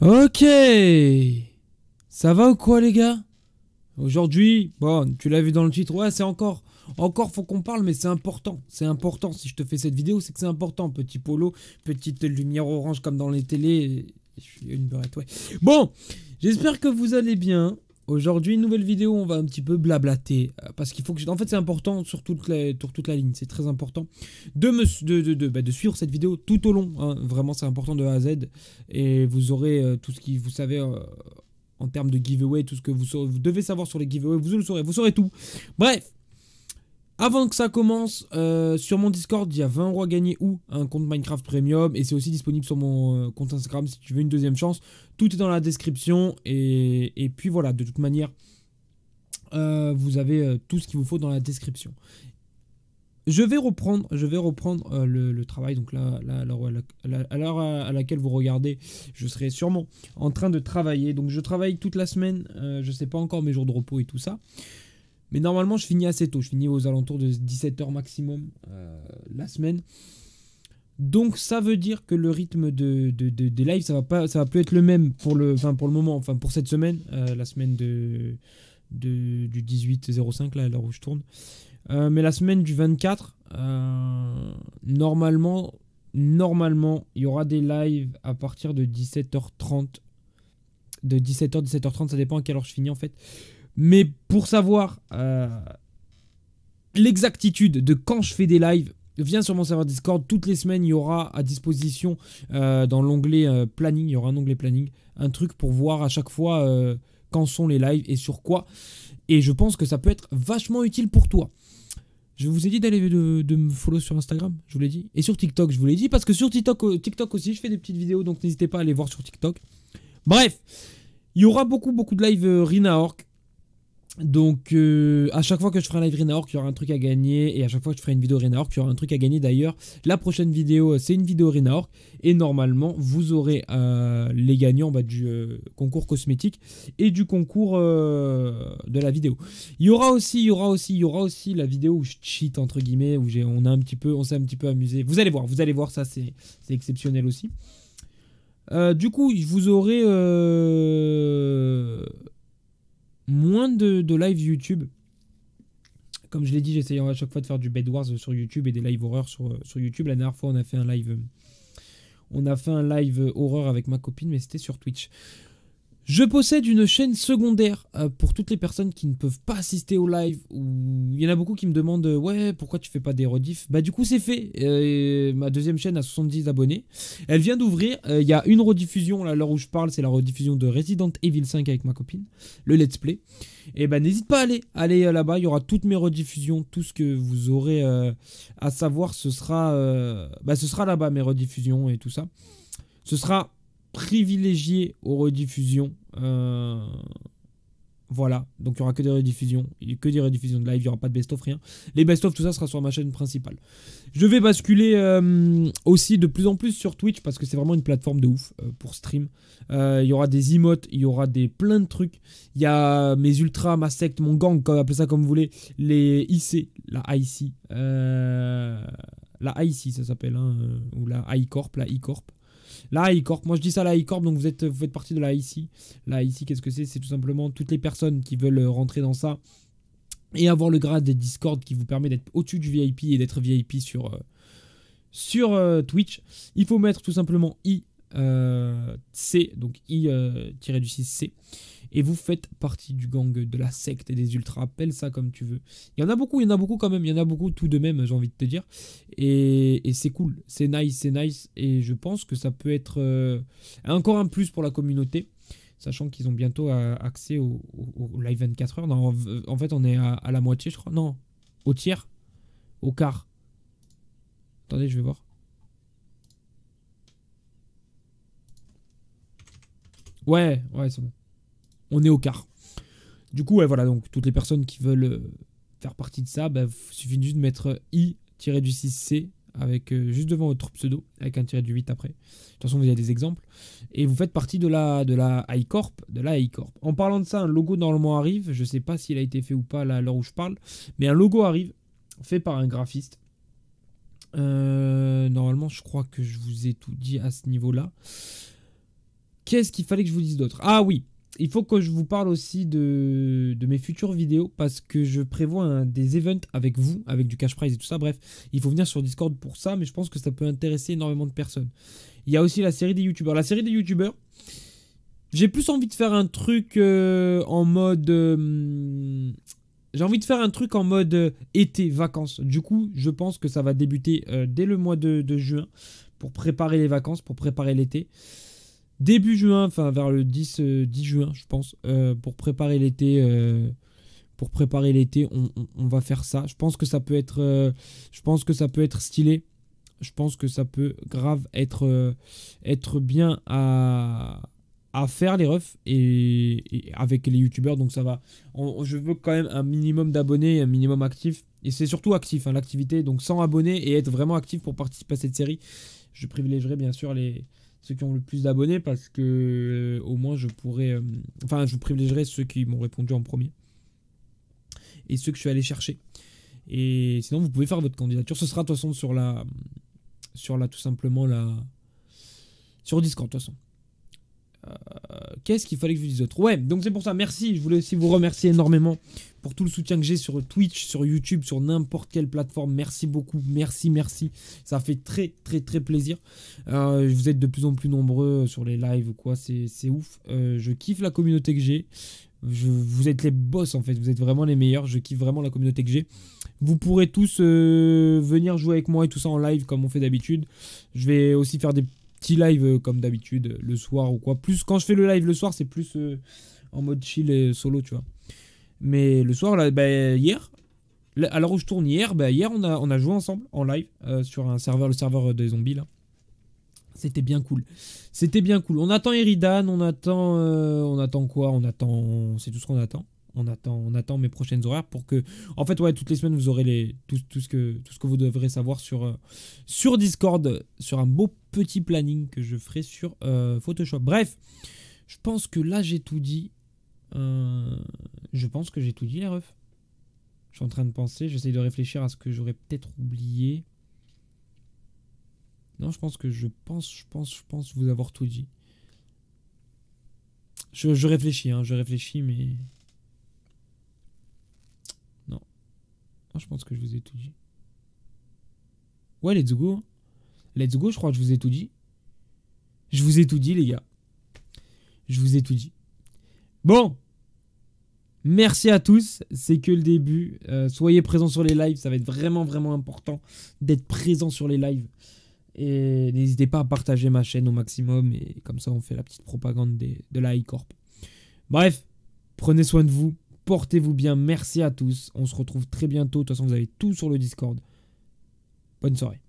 Ok Ça va ou quoi les gars Aujourd'hui, bon, tu l'as vu dans le titre, ouais c'est encore... Encore faut qu'on parle mais c'est important, c'est important si je te fais cette vidéo c'est que c'est important, petit polo, petite lumière orange comme dans les télés, une beurette ouais. Bon, j'espère que vous allez bien, Aujourd'hui, nouvelle vidéo, on va un petit peu blablater. Euh, parce qu'il faut que... En fait, c'est important sur toute, la, sur toute la ligne. C'est très important de, me, de, bah, de, suivre cette vidéo tout au long. Hein. Vraiment, c'est important de A à Z. Et vous aurez euh, tout ce que vous savez... Euh, en termes de giveaway, tout ce que vous, vous devez savoir sur les giveaways, vous le saurez, vous saurez tout. Bref, avant que ça commence, euh, sur mon Discord, il y a 20 rois à ou un compte Minecraft Premium. Et c'est aussi disponible sur mon euh, compte Instagram si tu veux une deuxième chance. Tout est dans la description. Et, puis voilà, de toute manière, euh, vous avez tout ce qu'il vous faut dans la description. Je vais reprendre, je vais reprendre le, travail. Donc là, à l'heure à, laquelle vous regardez, je serai sûrement en train de travailler. Donc je travaille toute la semaine. je ne sais pas encore mes jours de repos et tout ça. Mais normalement, je finis assez tôt. Je finis aux alentours de 17h maximum euh, la semaine. Donc ça veut dire que le rythme des lives, ça va pas, ça va plus être le même pour le, pour le moment, enfin pour cette semaine, euh, la semaine du 18-05, là, à l'heure où je tourne. Euh, mais la semaine du 24, normalement, normalement, il y aura des lives à partir de 17h30. De 17h, 17h30, ça dépend à quelle heure je finis en fait. Mais pour savoir euh, l'exactitude de quand je fais des lives, viens sur mon serveur Discord. Toutes les semaines, il y aura à disposition euh, dans l'onglet euh, planning, il y aura un onglet planning, un truc pour voir à chaque fois quand sont les lives et sur quoi. Et je pense que ça peut être vachement utile pour toi. Je vous ai dit d'aller de, me follow sur Instagram, je vous l'ai dit. Et sur TikTok, je vous l'ai dit, parce que sur TikTok, TikTok aussi, je fais des petites vidéos, donc n'hésitez pas à aller voir sur TikTok. Bref, il y aura beaucoup, beaucoup de lives Rina Orc. Donc, euh, à chaque fois que je ferai un live Renaork, il y aura un truc à gagner. Et à chaque fois que je ferai une vidéo Renaork, il y aura un truc à gagner. D'ailleurs, la prochaine vidéo, euh, c'est une vidéo Renaork. Et normalement, vous aurez euh, les gagnants bah, du concours cosmétique et du concours de la vidéo. Il y aura aussi, il y aura aussi, il y aura aussi la vidéo où je cheat, entre guillemets, où on on s'est un petit peu amusé. Vous allez voir, vous allez voir, ça c'est exceptionnel aussi. du coup, vous aurez moins de, de live YouTube. Comme je l'ai dit, j'essaye à chaque fois de faire du Bedwars sur YouTube et des live horreurs sur, euh, sur YouTube. La dernière fois, on a fait un live on a fait un live horreur avec ma copine, mais c'était sur Twitch. Je possède une chaîne secondaire euh, pour toutes les personnes qui ne peuvent pas assister au live. il y en a beaucoup qui me demandent euh, ouais pourquoi tu fais pas des rediffs. Bah du coup c'est fait. Euh, ma deuxième chaîne a 70 abonnés. Elle vient d'ouvrir. Il y a une rediffusion là, l'heure où je parle, c'est la rediffusion de Resident Evil 5 avec ma copine, le let's play. Et eh ben bah, n'hésite pas à aller, allez là-bas. Il y aura toutes mes rediffusions, tout ce que vous aurez à savoir, ce sera, bah, ce sera là-bas mes rediffusions et tout ça. Ce sera privilégié aux rediffusions. Euh, voilà, donc il n'y aura que des rediffusions, que des rediffusions de live, il n'y aura pas de best-of, rien. Les best-of, tout ça sera sur ma chaîne principale. Je vais basculer euh, aussi de plus en plus sur Twitch parce que c'est vraiment une plateforme de ouf euh, pour stream. Il y aura des emotes, il y aura des plein de trucs. Il y a mes ultras, ma secte, mon gang, appelez ça comme vous voulez, les IC, la IC, la IC ça s'appelle, hein, ou la ICORP la ICorp la Icorp, moi je dis ça la Icorp, donc vous, êtes, vous faites partie de la ICI. La ICI, qu'est-ce que c'est C'est tout simplement toutes les personnes qui veulent euh, rentrer dans ça et avoir le grade des Discord qui vous permet d'être au-dessus du VIP et d'être VIP sur, euh, sur euh, Twitch. Il faut mettre tout simplement I. C, donc i 6 c et vous faites partie du gang, de la secte, et des ultras, appelle ça comme tu veux. Il y en a beaucoup, il y en a beaucoup quand même, il y en a beaucoup tout de même, j'ai envie de te dire. Et, c'est cool, c'est nice, c'est nice, et je pense que ça peut être euh, encore un plus pour la communauté. Sachant qu'ils ont bientôt euh, accès au, live 24 heures. en fait, on est à la moitié, je crois. Non, au tiers, au quart. Attendez, je vais voir. Ouais, ouais, c'est bon on est au quart. Du coup, ouais, voilà, donc toutes les personnes qui veulent euh, faire partie de ça, bah, il suffit juste de mettre euh, i-du6c avec euh, juste devant votre pseudo, avec un tiré du 8 après. De toute façon, vous avez des exemples. Et vous faites partie de la, de la iCorp. De la En parlant de ça, un logo normalement arrive. Je ne sais pas s'il a été fait ou pas là, à l'heure où je parle. Mais un logo arrive, fait par un graphiste. normalement, je crois que je vous ai tout dit à ce niveau-là. Qu'est-ce qu'il fallait que je vous dise d'autre Ah oui, il faut que je vous parle aussi de, mes futures vidéos parce que je prévois des events avec vous, avec du cash prize et tout ça. Bref, il faut venir sur Discord pour ça, mais je pense que ça peut intéresser énormément de personnes. Il y a aussi la série des Youtubers. La série des Youtubers, j'ai plus envie de faire un truc euh, en mode... Euh, j'ai envie de faire un truc en mode euh, été, vacances. Du coup, je pense que ça va débuter dès le mois de juin pour préparer les vacances, pour préparer l'été début juin, enfin vers le 10, 10 euh, juin, je pense, euh, pour préparer l'été euh, pour préparer l'été, on, va faire ça. Je pense que ça peut être, je pense que ça peut être stylé. Je pense que ça peut grave être, être bien à, faire les refs et, avec les youtubeurs. Donc ça va. je veux quand même un minimum d'abonnés, un minimum actif. Et c'est surtout actif, hein, l'activité. Donc sans abonnés et être vraiment actif pour participer à cette série. Je privilégierai bien sûr les, ceux qui ont le plus d'abonnés parce que euh, au moins je pourrais. Euh, enfin, je privilégierai ceux qui m'ont répondu en premier et ceux que je suis allé chercher. Et sinon, vous pouvez faire votre candidature. Ce sera de toute façon sur la. Sur la tout simplement la. Sur Discord, de toute façon. Euh, qu'est-ce qu'il fallait que je vous dise d'autre Ouais, donc c'est pour ça, merci, je voulais aussi vous remercier énormément pour tout le soutien que j'ai sur Twitch, sur YouTube, sur n'importe quelle plateforme, merci beaucoup, merci, merci, ça fait très très très plaisir, euh, vous êtes de plus en plus nombreux sur les lives ou quoi, c'est ouf, euh, je kiffe la communauté que j'ai, vous êtes les boss en fait, vous êtes vraiment les meilleurs, je kiffe vraiment la communauté que j'ai. Vous pourrez tous venir jouer avec moi et tout ça en live comme on fait d'habitude. Je vais aussi faire des petit live euh, comme d'habitude euh, le soir ou quoi. Plus quand je fais le live le soir, c'est plus euh, en mode chill et solo, tu vois. Mais le soir, là, bah, hier, à l'heure où je tourne hier, bah, hier on a, on a joué ensemble en live sur un serveur, le serveur des zombies là. C'était bien cool. C'était bien cool. On attend Eridan, on attend, on attend quoi On attend, c'est tout ce qu'on attend on attend, on attend mes prochaines horaires pour que. En fait, ouais, toutes les semaines, vous aurez les, tout, ce, que, tout ce que vous devrez savoir sur, euh, sur Discord, sur un beau petit planning que je ferai sur euh, Photoshop. Bref, je pense que là, j'ai tout dit. Euh, je pense que j'ai tout dit, les refs. Je suis en train de penser, j'essaye de réfléchir à ce que j'aurais peut-être oublié. Non, je pense que je pense, je pense, je pense vous avoir tout dit. Je, je réfléchis, hein, je réfléchis, mais je pense que je vous ai tout dit. Ouais, let's go. Hein. Let's go, je crois que je vous ai tout dit. Je vous ai tout dit, les gars. Je vous ai tout dit. Bon. Merci à tous. C'est que le début. Euh, soyez présents sur les lives. Ça va être vraiment, vraiment important d'être présent sur les lives. Et n'hésitez pas à partager ma chaîne au maximum. Et comme ça, on fait la petite propagande de la iCorp. Bref, prenez soin de vous. Portez-vous bien, merci à tous. On se retrouve très bientôt. De toute façon, vous avez tout sur le Discord. Bonne soirée.